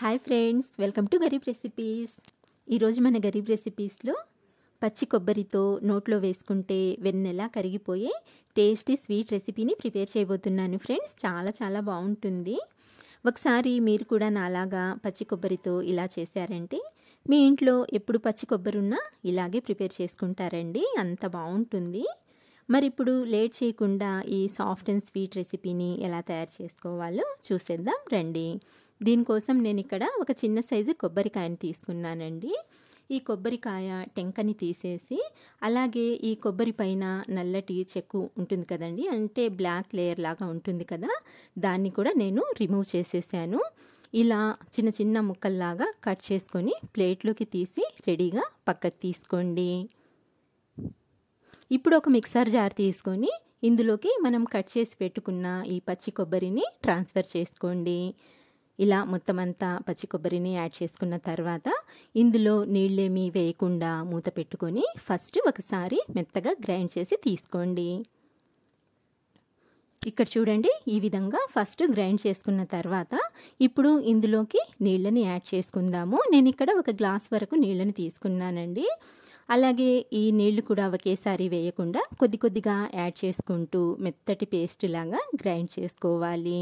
hi friends welcome to Garib recipes ఈరోజు మన గరీబ్ రెసిపీస్లో పచ్చి కొబ్బరితో నోట్లో వేసుకుంటే వెన్నెలా కరిగిపోయే టేస్టీ స్వీట్ రెసిపీని ప్రిపేర్ చేయబోతున్నాను ఫ్రెండ్స్ చాలా చాలా బాగుంటుంది ఒకసారి మీరు కూడా నాలాగా పచ్చి కొబ్బరితో ఇలా చేశారంటే మీ ఇంట్లో ఎప్పుడు పచ్చి కొబ్బరి ఉన్నా ఇలాగే ప్రిపేర్ చేసుకుంటారండి అంత బాగుంటుంది మరి ఇప్పుడు లేట్ చేయకుండా ఈ సాఫ్ట్ అండ్ స్వీట్ రెసిపీని ఎలా తయారు చేసుకోవాలో చూసేద్దాం రండి దీనికోసం నేను ఇక్కడ ఒక చిన్న సైజు కొబ్బరికాయని తీసుకున్నానండి ఈ కొబ్బరికాయ టెంకని తీసేసి అలాగే ఈ కొబ్బరి పైన నల్లటి చెక్కు ఉంటుంది కదండి అంటే బ్లాక్ లేయర్ లాగా ఉంటుంది కదా దాన్ని కూడా నేను రిమూవ్ చేసేసాను ఇలా చిన్న చిన్న ముక్కల్లాగా కట్ చేసుకొని ప్లేట్లోకి తీసి రెడీగా పక్కకు తీసుకోండి ఇప్పుడు ఒక మిక్సర్ జార్ తీసుకొని ఇందులోకి మనం కట్ చేసి పెట్టుకున్న ఈ పచ్చి కొబ్బరిని ట్రాన్స్ఫర్ చేసుకోండి ఇలా మొత్తం అంతా పచ్చి కొబ్బరిని యాడ్ చేసుకున్న తర్వాత ఇందులో నీళ్ళేమీ వేయకుండా మూత పెట్టుకొని ఫస్ట్ ఒకసారి మెత్తగా గ్రైండ్ చేసి తీసుకోండి ఇక్కడ చూడండి ఈ విధంగా ఫస్ట్ గ్రైండ్ చేసుకున్న తర్వాత ఇప్పుడు ఇందులోకి నీళ్ళని యాడ్ చేసుకుందాము నేను ఇక్కడ ఒక గ్లాస్ వరకు నీళ్ళని తీసుకున్నానండి అలాగే ఈ నీళ్లు కూడా ఒకేసారి వేయకుండా కొద్ది కొద్దిగా యాడ్ చేసుకుంటూ మెత్తటి పేస్ట్ లాగా గ్రైండ్ చేసుకోవాలి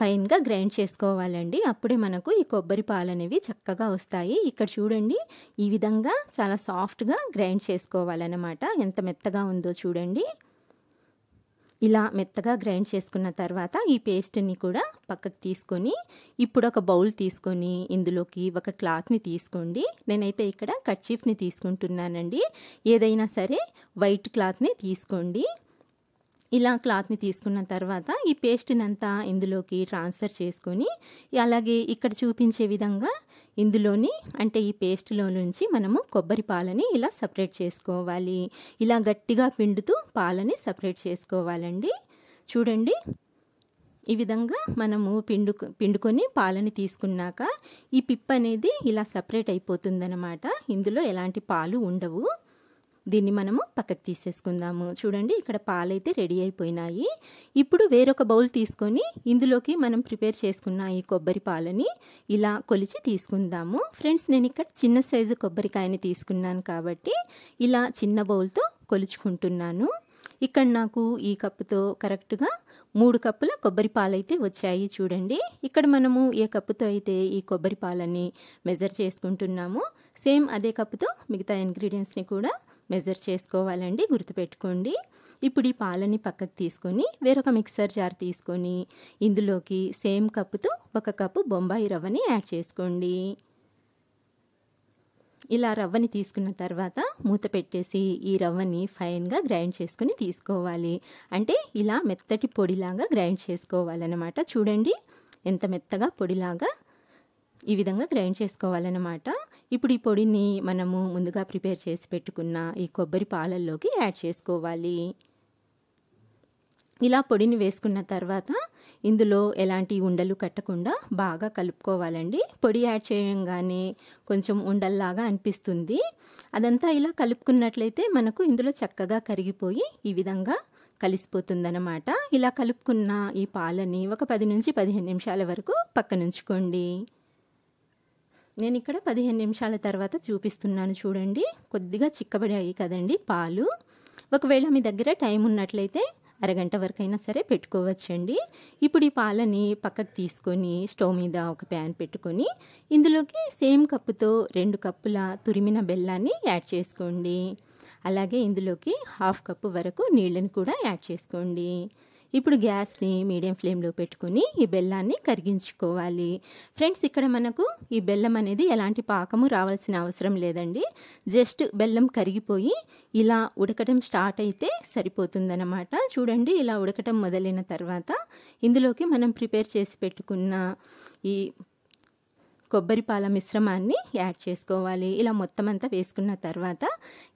ఫైన్గా గ్రైండ్ చేసుకోవాలండి అప్పుడే మనకు ఈ కొబ్బరి పాలు అనేవి చక్కగా వస్తాయి ఇక్కడ చూడండి ఈ విధంగా చాలా సాఫ్ట్గా గ్రైండ్ చేసుకోవాలన్నమాట ఎంత మెత్తగా ఉందో చూడండి ఇలా మెత్తగా గ్రైండ్ చేసుకున్న తర్వాత ఈ పేస్ట్ని కూడా పక్కకు తీసుకొని ఇప్పుడు ఒక బౌల్ తీసుకొని ఇందులోకి ఒక క్లాత్ని తీసుకోండి నేనైతే ఇక్కడ కట్ చీఫ్ని తీసుకుంటున్నానండి ఏదైనా సరే వైట్ క్లాత్ని తీసుకోండి ఇలా క్లాత్ని తీసుకున్న తర్వాత ఈ పేస్ట్ని అంతా ఇందులోకి ట్రాన్స్ఫర్ చేసుకొని అలాగే ఇక్కడ చూపించే విధంగా ఇందులోని అంటే ఈ పేస్ట్లో నుంచి మనము కొబ్బరి పాలని ఇలా సపరేట్ చేసుకోవాలి ఇలా గట్టిగా పిండుతూ పాలని సపరేట్ చేసుకోవాలండి చూడండి ఈ విధంగా మనము పిండు పిండుకొని పాలని తీసుకున్నాక ఈ పిప్ అనేది ఇలా సపరేట్ అయిపోతుందన్నమాట ఇందులో ఎలాంటి పాలు ఉండవు దీన్ని మనము పక్కకు తీసేసుకుందాము చూడండి ఇక్కడ పాలైతే రెడీ అయిపోయినాయి ఇప్పుడు వేరొక బౌల్ తీసుకొని ఇందులోకి మనం ప్రిపేర్ చేసుకున్న ఈ కొబ్బరి పాలని ఇలా కొలిచి తీసుకుందాము ఫ్రెండ్స్ నేను ఇక్కడ చిన్న సైజు కొబ్బరికాయని తీసుకున్నాను కాబట్టి ఇలా చిన్న బౌల్తో కొలుచుకుంటున్నాను ఇక్కడ నాకు ఈ కప్పుతో కరెక్ట్గా మూడు కప్పుల కొబ్బరి పాలైతే వచ్చాయి చూడండి ఇక్కడ మనము ఏ కప్పుతో అయితే ఈ కొబ్బరి పాలని మెజర్ చేసుకుంటున్నామో సేమ్ అదే కప్పుతో మిగతా ఇంగ్రీడియంట్స్ని కూడా మెజర్ చేసుకోవాలండి గుర్తుపెట్టుకోండి ఇప్పుడు ఈ పాలని పక్కకు తీసుకొని వేరొక మిక్సర్ జార్ తీసుకొని ఇందులోకి సేమ్ కప్పుతో ఒక కప్పు బొంబాయి రవ్వని యాడ్ చేసుకోండి ఇలా రవ్వని తీసుకున్న తర్వాత మూత పెట్టేసి ఈ రవ్వని ఫైన్గా గ్రైండ్ చేసుకుని తీసుకోవాలి అంటే ఇలా మెత్తటి పొడిలాగా గ్రైండ్ చేసుకోవాలన్నమాట చూడండి ఎంత మెత్తగా పొడిలాగా ఈ విధంగా గ్రైండ్ చేసుకోవాలన్నమాట ఇప్పుడు ఈ పొడిని మనము ముందుగా ప్రిపేర్ చేసి పెట్టుకున్న ఈ కొబ్బరి పాలల్లోకి యాడ్ చేసుకోవాలి ఇలా పొడిని వేసుకున్న తర్వాత ఇందులో ఎలాంటి ఉండలు కట్టకుండా బాగా కలుపుకోవాలండి పొడి యాడ్ చేయగానే కొంచెం ఉండల్లాగా అనిపిస్తుంది అదంతా ఇలా కలుపుకున్నట్లయితే మనకు ఇందులో చక్కగా కరిగిపోయి ఈ విధంగా కలిసిపోతుందనమాట ఇలా కలుపుకున్న ఈ పాలని ఒక పది నుంచి పదిహేను నిమిషాల వరకు పక్కనుంచుకోండి నేను ఇక్కడ పదిహేను నిమిషాల తర్వాత చూపిస్తున్నాను చూడండి కొద్దిగా చిక్కబడాయి కదండి పాలు ఒకవేళ మీ దగ్గర టైం ఉన్నట్లయితే అరగంట వరకైనా సరే పెట్టుకోవచ్చండి ఇప్పుడు ఈ పాలని పక్కకు తీసుకొని స్టవ్ మీద ఒక ప్యాన్ పెట్టుకొని ఇందులోకి సేమ్ కప్పుతో రెండు కప్పుల తురిమిన బెల్లాన్ని యాడ్ చేసుకోండి అలాగే ఇందులోకి హాఫ్ కప్పు వరకు నీళ్ళని కూడా యాడ్ చేసుకోండి ఇప్పుడు గ్యాస్ని మీడియం ఫ్లేమ్లో పెట్టుకుని ఈ బెల్లాన్ని కరిగించుకోవాలి ఫ్రెండ్స్ ఇక్కడ మనకు ఈ బెల్లం అనేది ఎలాంటి పాకము రావాల్సిన అవసరం లేదండి జస్ట్ బెల్లం కరిగిపోయి ఇలా ఉడకటం స్టార్ట్ అయితే సరిపోతుందన్నమాట చూడండి ఇలా ఉడకటం మొదలైన తర్వాత ఇందులోకి మనం ప్రిపేర్ చేసి పెట్టుకున్న ఈ కొబ్బరి పాల మిశ్రమాన్ని యాడ్ చేసుకోవాలి ఇలా మొత్తం అంతా వేసుకున్న తర్వాత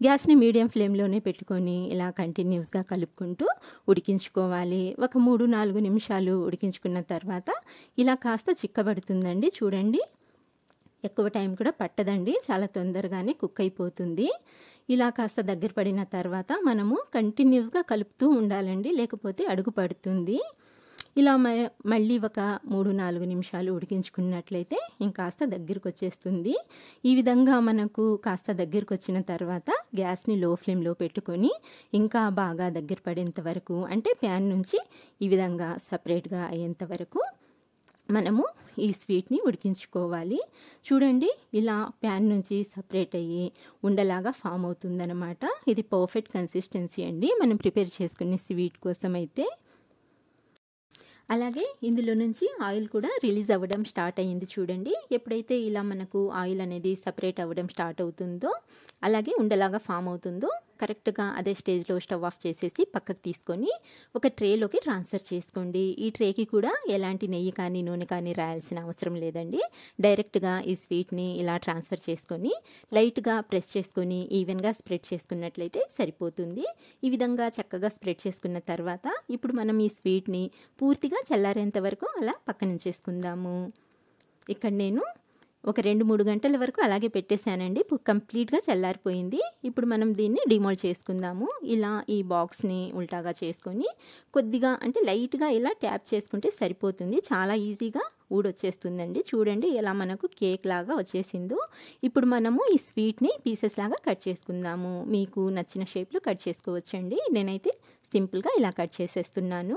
గ్యాస్ని మీడియం ఫ్లేమ్లోనే పెట్టుకొని ఇలా కంటిన్యూస్గా కలుపుకుంటూ ఉడికించుకోవాలి ఒక మూడు నాలుగు నిమిషాలు ఉడికించుకున్న తర్వాత ఇలా కాస్త చిక్కబడుతుందండి చూడండి ఎక్కువ టైం కూడా పట్టదండి చాలా తొందరగానే కుక్ అయిపోతుంది ఇలా కాస్త దగ్గర పడిన తర్వాత మనము కంటిన్యూస్గా కలుపుతూ ఉండాలండి లేకపోతే అడుగు పడుతుంది ఇలా మళ్ళీ ఒక మూడు నాలుగు నిమిషాలు ఉడికించుకున్నట్లయితే ఇంకాస్త దగ్గరకు వచ్చేస్తుంది ఈ విధంగా మనకు కాస్త దగ్గరకు వచ్చిన తర్వాత గ్యాస్ని లో ఫ్లేమ్లో పెట్టుకొని ఇంకా బాగా దగ్గర పడేంత వరకు అంటే ప్యాన్ నుంచి ఈ విధంగా సపరేట్గా అయ్యేంత వరకు మనము ఈ స్వీట్ని ఉడికించుకోవాలి చూడండి ఇలా ప్యాన్ నుంచి సపరేట్ అయ్యి ఉండలాగా ఫామ్ అవుతుందన్నమాట ఇది పర్ఫెక్ట్ కన్సిస్టెన్సీ అండి మనం ప్రిపేర్ చేసుకునే స్వీట్ కోసం అయితే అలాగే ఇందులో నుంచి ఆయిల్ కూడా రిలీజ్ అవ్వడం స్టార్ట్ అయ్యింది చూడండి ఎప్పుడైతే ఇలా మనకు ఆయిల్ అనేది సపరేట్ అవ్వడం స్టార్ట్ అవుతుందో అలాగే ఉండలాగా ఫామ్ అవుతుందో కరెక్ట్గా అదే స్టేజ్లో స్టవ్ ఆఫ్ చేసేసి పక్కకు తీసుకొని ఒక ట్రేలోకి ట్రాన్స్ఫర్ చేసుకోండి ఈ ట్రేకి కూడా ఎలాంటి నెయ్యి కానీ నూనె కానీ రాయాల్సిన అవసరం లేదండి డైరెక్ట్గా ఈ స్వీట్ని ఇలా ట్రాన్స్ఫర్ చేసుకొని లైట్గా ప్రెస్ చేసుకొని ఈవెన్గా స్ప్రెడ్ చేసుకున్నట్లయితే సరిపోతుంది ఈ విధంగా చక్కగా స్ప్రెడ్ చేసుకున్న తర్వాత ఇప్పుడు మనం ఈ స్వీట్ని పూర్తిగా చల్లారేంత వరకు అలా చేసుకుందాము ఇక్కడ నేను ఒక రెండు మూడు గంటల వరకు అలాగే పెట్టేశానండి కంప్లీట్గా చల్లారిపోయింది ఇప్పుడు మనం దీన్ని డిమోల్ చేసుకుందాము ఇలా ఈ బాక్స్ని ఉల్టాగా చేసుకొని కొద్దిగా అంటే లైట్గా ఇలా ట్యాప్ చేసుకుంటే సరిపోతుంది చాలా ఈజీగా ఊడొచ్చేస్తుందండి చూడండి ఎలా మనకు కేక్ లాగా వచ్చేసిందో ఇప్పుడు మనము ఈ స్వీట్ని పీసెస్ లాగా కట్ చేసుకుందాము మీకు నచ్చిన షేప్లో కట్ చేసుకోవచ్చండి నేనైతే సింపుల్గా ఇలా కట్ చేసేస్తున్నాను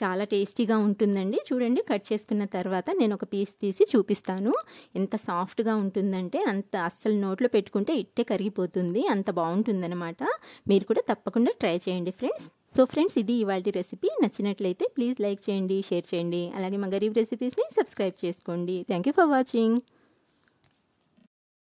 చాలా టేస్టీగా ఉంటుందండి చూడండి కట్ చేసుకున్న తర్వాత నేను ఒక పీస్ తీసి చూపిస్తాను ఎంత సాఫ్ట్గా ఉంటుందంటే అంత అస్సలు నోట్లో పెట్టుకుంటే ఇట్టే కరిగిపోతుంది అంత బాగుంటుందన్నమాట మీరు కూడా తప్పకుండా ట్రై చేయండి ఫ్రెండ్స్ సో ఫ్రెండ్స్ ఇది ఇవాళ రెసిపీ నచ్చినట్లయితే ప్లీజ్ లైక్ చేయండి షేర్ చేయండి అలాగే మా గరీబ్ రెసిపీస్ని సబ్స్క్రైబ్ చేసుకోండి థ్యాంక్ ఫర్ వాచింగ్